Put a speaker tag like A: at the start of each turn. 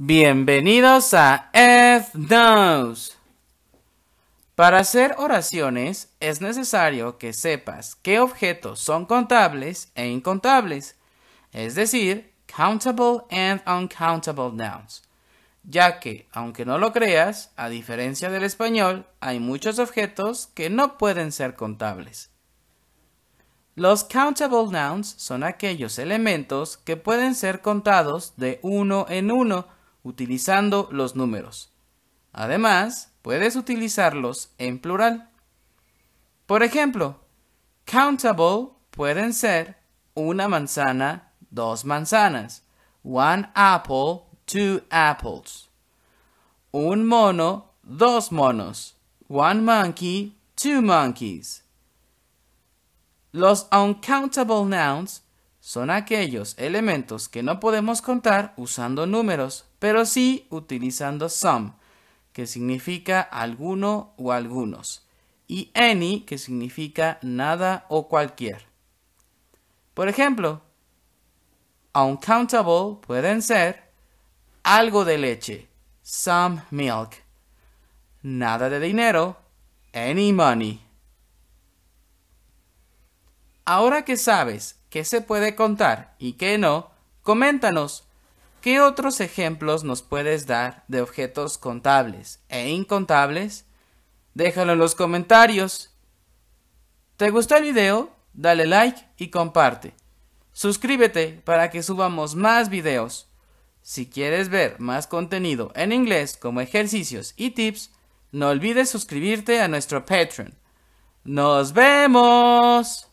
A: Bienvenidos a Nouns. Para hacer oraciones es necesario que sepas qué objetos son contables e incontables, es decir, countable and uncountable nouns, ya que, aunque no lo creas, a diferencia del español, hay muchos objetos que no pueden ser contables. Los countable nouns son aquellos elementos que pueden ser contados de uno en uno, utilizando los números. Además, puedes utilizarlos en plural. Por ejemplo, countable pueden ser una manzana, dos manzanas, one apple, two apples. Un mono, dos monos, one monkey, two monkeys. Los uncountable nouns son aquellos elementos que no podemos contar usando números, pero sí utilizando some, que significa alguno o algunos, y any, que significa nada o cualquier. Por ejemplo, uncountable pueden ser algo de leche, some milk, nada de dinero, any money. Ahora que sabes qué se puede contar y qué no, coméntanos qué otros ejemplos nos puedes dar de objetos contables e incontables. Déjalo en los comentarios. ¿Te gustó el video? Dale like y comparte. Suscríbete para que subamos más videos. Si quieres ver más contenido en inglés como ejercicios y tips, no olvides suscribirte a nuestro Patreon. ¡Nos vemos!